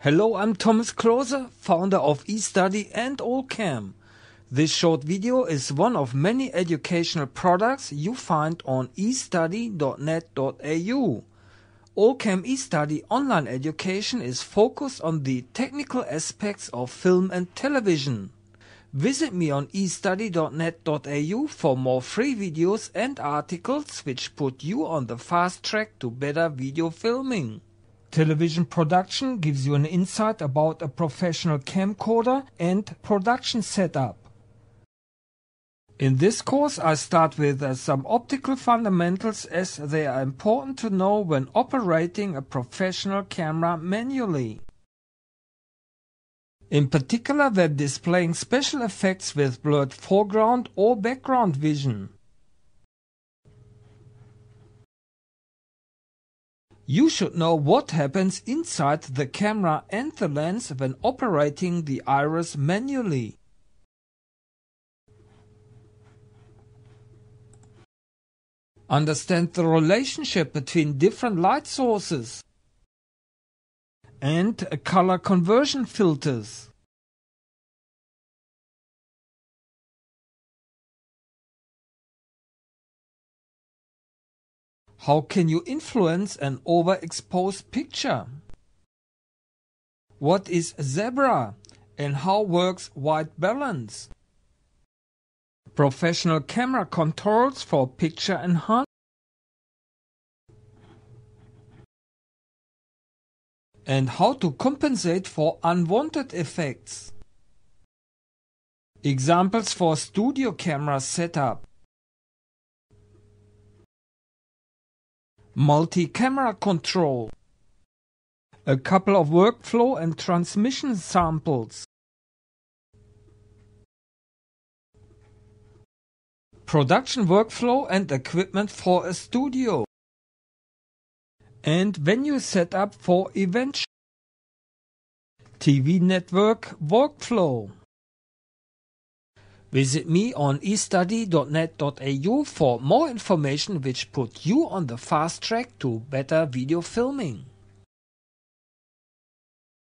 Hello, I'm Thomas Closer, founder of eStudy and Allcam. This short video is one of many educational products you find on estudy.net.au. Allcam eStudy online education is focused on the technical aspects of film and television. Visit me on estudy.net.au for more free videos and articles which put you on the fast track to better video filming. Television production gives you an insight about a professional camcorder and production setup. In this course I start with uh, some optical fundamentals as they are important to know when operating a professional camera manually. In particular when displaying special effects with blurred foreground or background vision. You should know what happens inside the camera and the lens when operating the iris manually. Understand the relationship between different light sources and color conversion filters. How can you influence an overexposed picture? What is zebra and how works white balance? Professional camera controls for picture enhancement. And how to compensate for unwanted effects. Examples for studio camera setup. multi-camera control, a couple of workflow and transmission samples, production workflow and equipment for a studio, and venue setup for events, TV network workflow. Visit me on estudy.net.au for more information which put you on the fast track to better video filming.